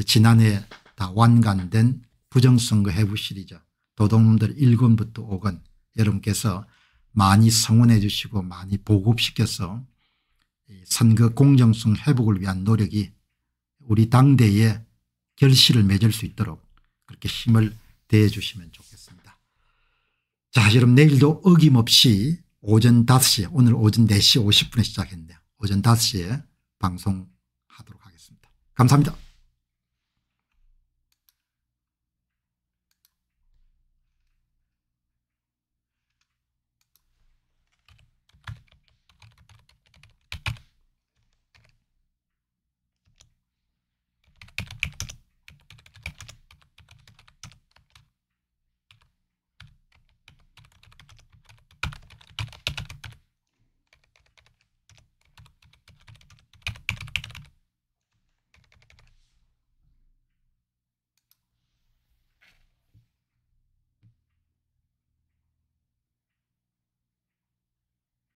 지난해 다 완간된 부정선거 해부 실이죠 도둑놈들 1권부터 5권 여러분께서 많이 성원해 주시고 많이 보급시켜서 선거 공정성 회복을 위한 노력이 우리 당대에 결실을 맺을 수 있도록 그렇게 힘을 대해 주시면 좋겠습니다. 자 여러분 내일도 어김없이 오전 5시 오늘 오전 4시 50분에 시작했네요 오전 5시에 방송하도록 하겠습니다. 감사합니다.